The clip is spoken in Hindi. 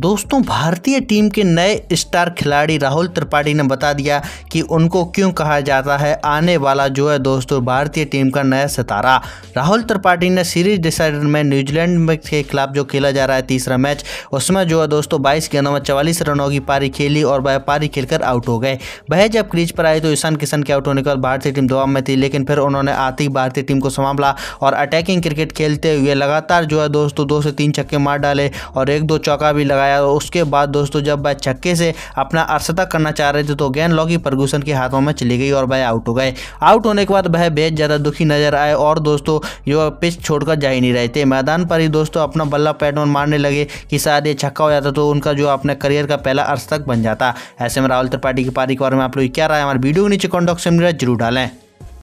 दोस्तों भारतीय टीम के नए स्टार खिलाड़ी राहुल त्रिपाठी ने बता दिया कि उनको क्यों कहा जाता है आने वाला जो है दोस्तों भारतीय टीम का नया सितारा राहुल त्रिपाठी ने सीरीज डिसाइडर में न्यूजीलैंड के खिलाफ जो खेला जा रहा है तीसरा मैच उसमें जो है दोस्तों बाईस गेंदों में चवालीस रनों की पारी खेली और वह पारी खेलकर आउट हो गए वह जब क्रीज पर आए तो ईशान किशन के आउट होने के बाद भारतीय टीम दबाव में थी लेकिन फिर उन्होंने आती भारतीय टीम को संभाला और अटैकिंग क्रिकेट खेलते हुए लगातार जो है दोस्तों दो से तीन छक्के मार डाले और एक दो चौका भी लगा लगाया उसके बाद दोस्तों जब वह छक्के से अपना अरसता करना चाह रहे थे तो गेंद लॉकी फर्गूसन के हाथों में चली गई और वह आउट हो गए आउट होने के बाद वह बेहद ज़्यादा दुखी नजर आए और दोस्तों जो पिच छोड़कर जा ही नहीं रहे थे मैदान पर ही दोस्तों अपना बल्ला पैट मारने लगे कि शायद ये छक्का हो जाता तो उनका जो अपने करियर का पहला अर्थ तक बन जाता ऐसे में राहुल त्रिपाठी की पारी के बारे में आप लोग क्या राय हमारे वीडियो नीचे कॉन्टॉक्ट से जरूर डालें